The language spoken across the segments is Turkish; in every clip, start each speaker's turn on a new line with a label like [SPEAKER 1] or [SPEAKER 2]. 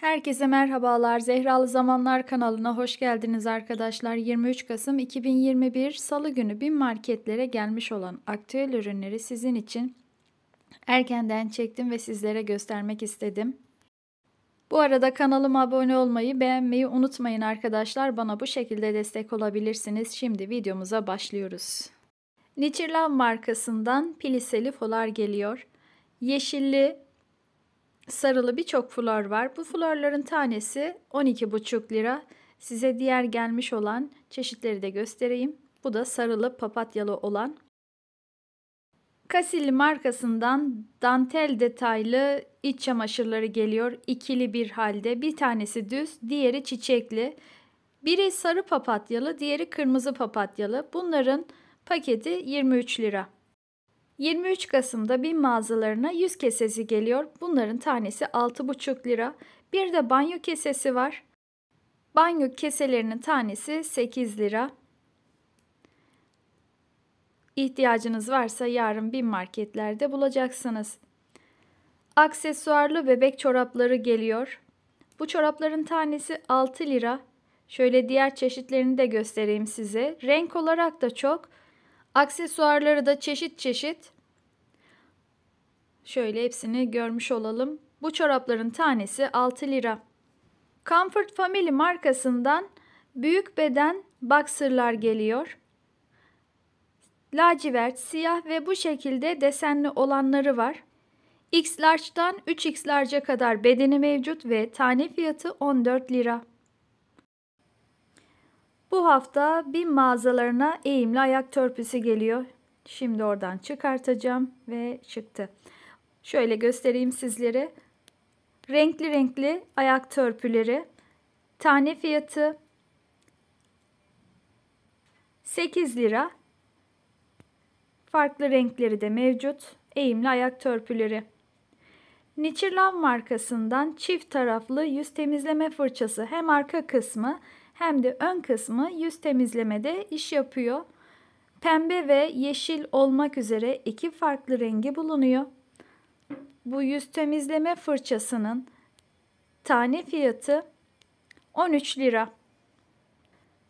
[SPEAKER 1] Herkese merhabalar. Zehralı Zamanlar kanalına hoş geldiniz arkadaşlar. 23 Kasım 2021 Salı günü bin marketlere gelmiş olan aktüel ürünleri sizin için erkenden çektim ve sizlere göstermek istedim. Bu arada kanalıma abone olmayı, beğenmeyi unutmayın arkadaşlar. Bana bu şekilde destek olabilirsiniz. Şimdi videomuza başlıyoruz. Niçirlan markasından pliseli folar geliyor. Yeşilli, sarılı birçok flor var. Bu florların tanesi 12,5 lira. Size diğer gelmiş olan çeşitleri de göstereyim. Bu da sarılı papatyalı olan. Casilli markasından dantel detaylı iç çamaşırları geliyor. İkili bir halde. Bir tanesi düz, diğeri çiçekli. Biri sarı papatyalı, diğeri kırmızı papatyalı. Bunların paketi 23 lira. 23 Kasım'da bin mağazalarına 100 kesesi geliyor. Bunların tanesi 6,5 lira. Bir de banyo kesesi var. Banyo keselerinin tanesi 8 lira. İhtiyacınız varsa yarın bin marketlerde bulacaksınız. Aksesuarlı bebek çorapları geliyor. Bu çorapların tanesi 6 lira. Şöyle diğer çeşitlerini de göstereyim size. Renk olarak da çok. Aksesuarları da çeşit çeşit. Şöyle hepsini görmüş olalım. Bu çorapların tanesi 6 lira. Comfort Family markasından büyük beden boxerlar geliyor. Lacivert, siyah ve bu şekilde desenli olanları var. X large'dan 3X large'a kadar bedeni mevcut ve tane fiyatı 14 lira. Bu hafta BİM mağazalarına eğimli ayak törpüsü geliyor. Şimdi oradan çıkartacağım ve çıktı. Şöyle göstereyim sizlere. Renkli renkli ayak törpüleri. Tane fiyatı 8 lira. Farklı renkleri de mevcut. Eğimli ayak törpüleri. Niçirlan markasından çift taraflı yüz temizleme fırçası hem arka kısmı hem de ön kısmı yüz temizlemede iş yapıyor. Pembe ve yeşil olmak üzere iki farklı rengi bulunuyor bu yüz temizleme fırçasının tane fiyatı 13 lira.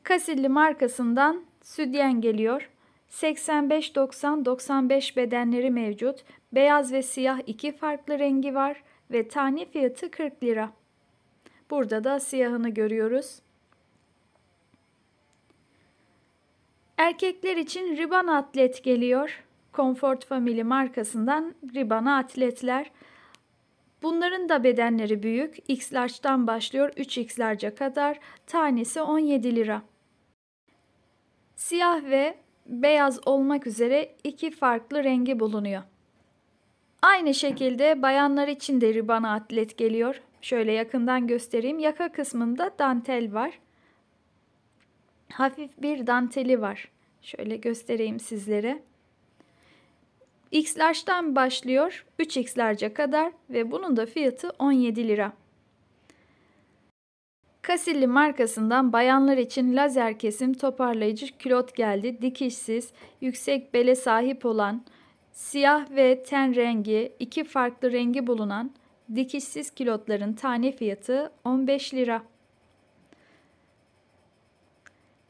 [SPEAKER 1] Kasilli markasından sütyen geliyor. 85 90 95 bedenleri mevcut. Beyaz ve siyah iki farklı rengi var ve tane fiyatı 40 lira. Burada da siyahını görüyoruz. Erkekler için riban atlet geliyor. Comfort Family markasından Ribana atletler. Bunların da bedenleri büyük. X large'dan başlıyor 3X kadar. Tanesi 17 lira. Siyah ve beyaz olmak üzere iki farklı rengi bulunuyor. Aynı şekilde bayanlar için de ribana atlet geliyor. Şöyle yakından göstereyim. Yaka kısmında dantel var. Hafif bir danteli var. Şöyle göstereyim sizlere. Xlerden başlıyor 3 Xlerce kadar ve bunun da fiyatı 17 lira. Kasilli markasından bayanlar için lazer kesim toparlayıcı külot geldi. Dikişsiz, yüksek bele sahip olan, siyah ve ten rengi, iki farklı rengi bulunan dikişsiz külotların tane fiyatı 15 lira.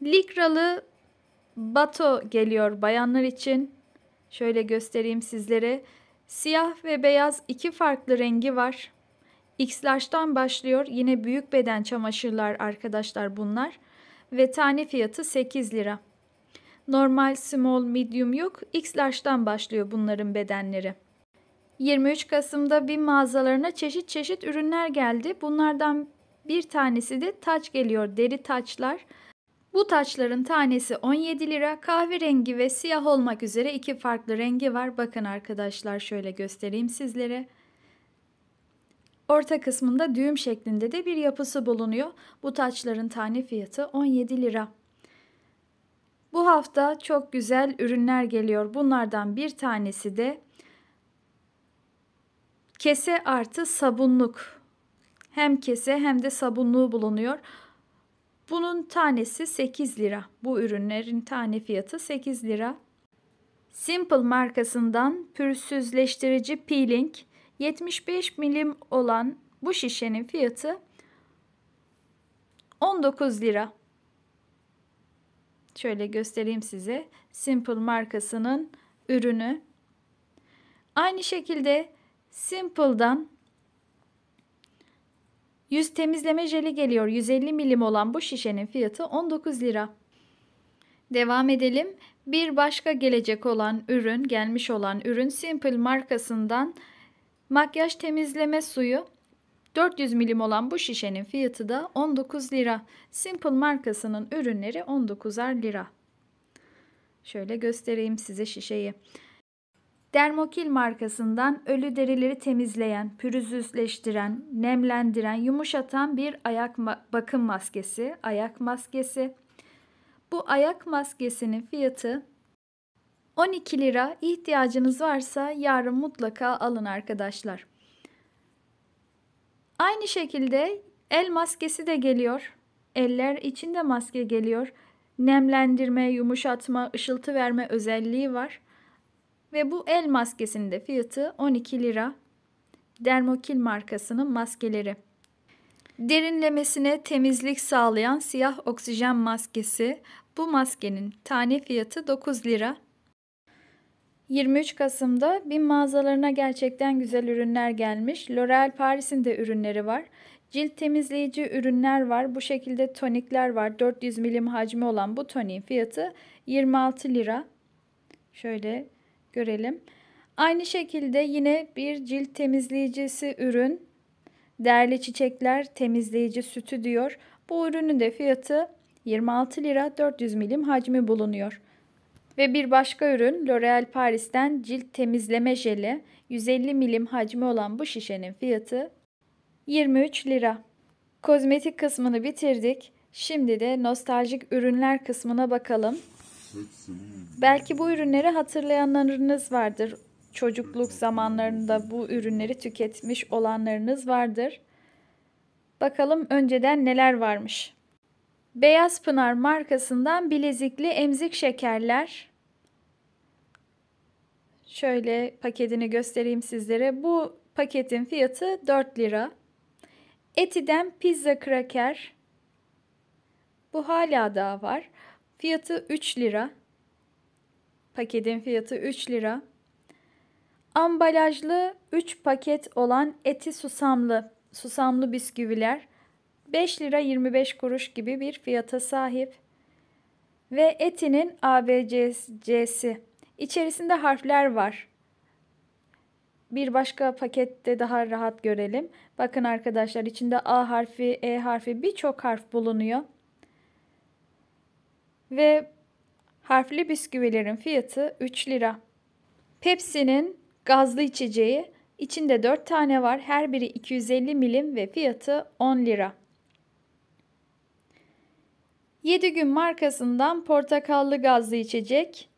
[SPEAKER 1] Likralı bato geliyor bayanlar için. Şöyle göstereyim sizlere. Siyah ve beyaz iki farklı rengi var. X-Large'dan başlıyor. Yine büyük beden çamaşırlar arkadaşlar bunlar. Ve tane fiyatı 8 lira. Normal, small, medium yok. X-Large'dan başlıyor bunların bedenleri. 23 Kasım'da bir mağazalarına çeşit çeşit ürünler geldi. Bunlardan bir tanesi de taç geliyor. Deri taçlar. Bu taçların tanesi 17 lira. Kahverengi ve siyah olmak üzere iki farklı rengi var. Bakın arkadaşlar şöyle göstereyim sizlere. Orta kısmında düğüm şeklinde de bir yapısı bulunuyor. Bu taçların tane fiyatı 17 lira. Bu hafta çok güzel ürünler geliyor. Bunlardan bir tanesi de kese artı sabunluk. Hem kese hem de sabunluğu bulunuyor. Bunun tanesi 8 lira. Bu ürünlerin tane fiyatı 8 lira. Simple markasından pürsüzleştirici peeling 75 milim olan bu şişenin fiyatı 19 lira. Şöyle göstereyim size. Simple markasının ürünü. Aynı şekilde Simple'dan Yüz temizleme jeli geliyor. 150 milim olan bu şişenin fiyatı 19 lira. Devam edelim. Bir başka gelecek olan ürün, gelmiş olan ürün Simple markasından makyaj temizleme suyu. 400 milim olan bu şişenin fiyatı da 19 lira. Simple markasının ürünleri 19'ar lira. Şöyle göstereyim size şişeyi. Dermokil markasından ölü derileri temizleyen, pürüzsüzleştiren, nemlendiren, yumuşatan bir ayak ma- bakım maskesi, ayak maskesi. Bu ayak maskesinin fiyatı 12 lira. İhtiyacınız varsa yarın mutlaka alın arkadaşlar. Aynı şekilde el maskesi de geliyor. Eller için de maske geliyor. Nemlendirme, yumuşatma, ışıltı verme özelliği var. Ve bu el maskesinde fiyatı 12 lira. Dermokil markasının maskeleri. Derinlemesine temizlik sağlayan siyah oksijen maskesi. Bu maskenin tane fiyatı 9 lira. 23 Kasım'da BİM mağazalarına gerçekten güzel ürünler gelmiş. L'Oreal Paris'in de ürünleri var. Cilt temizleyici ürünler var. Bu şekilde tonikler var. 400 milim hacmi olan bu toniğin fiyatı 26 lira. Şöyle görelim. Aynı şekilde yine bir cilt temizleyicisi ürün. Değerli çiçekler temizleyici sütü diyor. Bu ürünün de fiyatı 26 lira 400 milim hacmi bulunuyor. Ve bir başka ürün L'Oreal Paris'ten cilt temizleme jeli 150 milim hacmi olan bu şişenin fiyatı 23 lira. Kozmetik kısmını bitirdik. Şimdi de nostaljik ürünler kısmına bakalım. Belki bu ürünleri hatırlayanlarınız vardır. Çocukluk zamanlarında bu ürünleri tüketmiş olanlarınız vardır. Bakalım önceden neler varmış. Beyaz Pınar markasından bilezikli emzik şekerler. Şöyle paketini göstereyim sizlere. Bu paketin fiyatı 4 lira. Eti'den pizza kraker. Bu hala daha var. Fiyatı 3 lira. Paketin fiyatı 3 lira. Ambalajlı 3 paket olan eti susamlı, susamlı bisküviler 5 lira 25 kuruş gibi bir fiyata sahip. Ve etinin ABC'si. İçerisinde harfler var. Bir başka pakette daha rahat görelim. Bakın arkadaşlar içinde A harfi, E harfi birçok harf bulunuyor ve harfli bisküvilerin fiyatı 3 lira. Pepsi'nin gazlı içeceği içinde 4 tane var. Her biri 250 milim ve fiyatı 10 lira. 7 gün markasından portakallı gazlı içecek.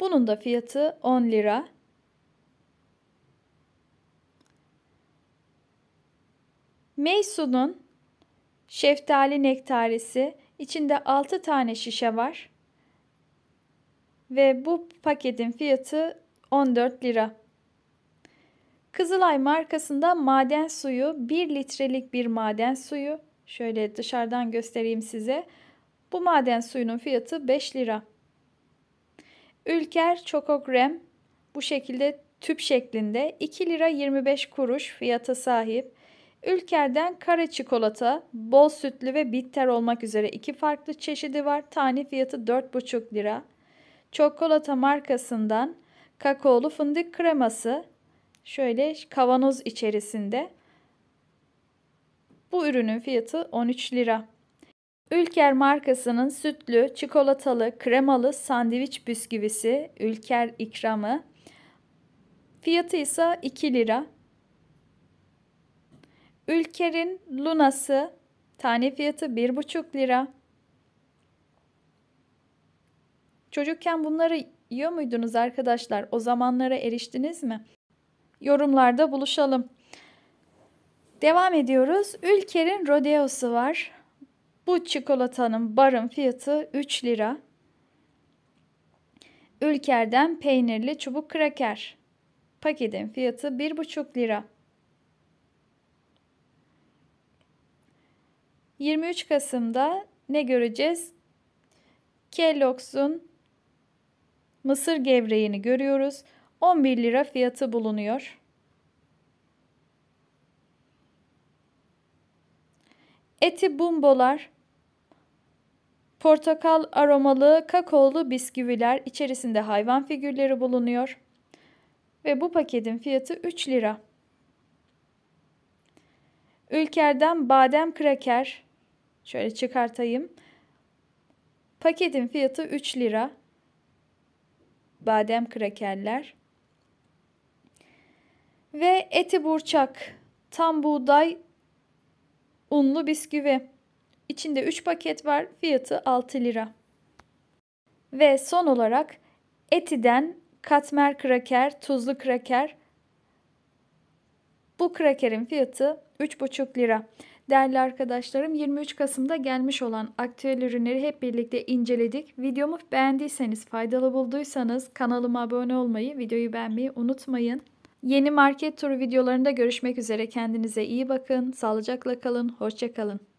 [SPEAKER 1] Bunun da fiyatı 10 lira. Meysu'nun şeftali nektarisi İçinde 6 tane şişe var. Ve bu paketin fiyatı 14 lira. Kızılay markasında maden suyu 1 litrelik bir maden suyu. Şöyle dışarıdan göstereyim size. Bu maden suyunun fiyatı 5 lira. Ülker Çokogrem bu şekilde tüp şeklinde 2 lira 25 kuruş fiyata sahip. Ülker'den kara çikolata, bol sütlü ve bitter olmak üzere iki farklı çeşidi var. Tane fiyatı 4,5 lira. Çikolata markasından kakaolu fındık kreması şöyle kavanoz içerisinde. Bu ürünün fiyatı 13 lira. Ülker markasının sütlü, çikolatalı, kremalı sandviç bisküvisi Ülker ikramı. Fiyatı ise 2 lira. Ülker'in Luna'sı tane fiyatı 1,5 lira. Çocukken bunları yiyor muydunuz arkadaşlar? O zamanlara eriştiniz mi? Yorumlarda buluşalım. Devam ediyoruz. Ülker'in Rodeo'su var. Bu çikolatanın barın fiyatı 3 lira. Ülker'den peynirli çubuk kraker. Paketin fiyatı 1,5 lira. 23 Kasım'da ne göreceğiz? Kellogg's'un mısır gevreğini görüyoruz. 11 lira fiyatı bulunuyor. Eti bumbolar, portakal aromalı kakaolu bisküviler içerisinde hayvan figürleri bulunuyor. Ve bu paketin fiyatı 3 lira. Ülker'den badem kraker, Şöyle çıkartayım. Paketin fiyatı 3 lira. Badem krakerler. Ve eti burçak. Tam buğday unlu bisküvi. İçinde 3 paket var. Fiyatı 6 lira. Ve son olarak Eti'den katmer kraker, tuzlu kraker. Bu krakerin fiyatı 3,5 lira. Değerli arkadaşlarım 23 Kasım'da gelmiş olan aktüel ürünleri hep birlikte inceledik. Videomu beğendiyseniz, faydalı bulduysanız kanalıma abone olmayı, videoyu beğenmeyi unutmayın. Yeni market turu videolarında görüşmek üzere. Kendinize iyi bakın, sağlıcakla kalın, hoşçakalın.